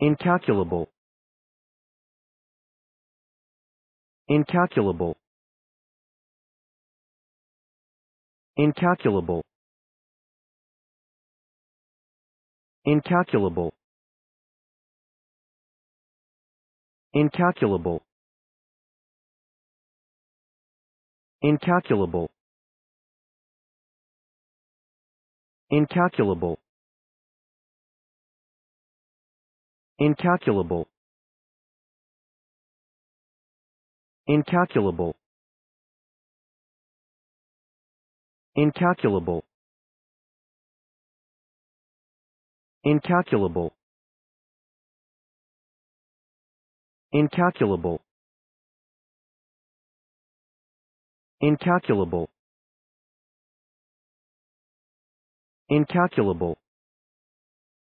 incalculable incalculable incalculable incalculable incalculable incalculable incalculable incalculable incalculable incalculable incalculable incalculable incalculable incalculable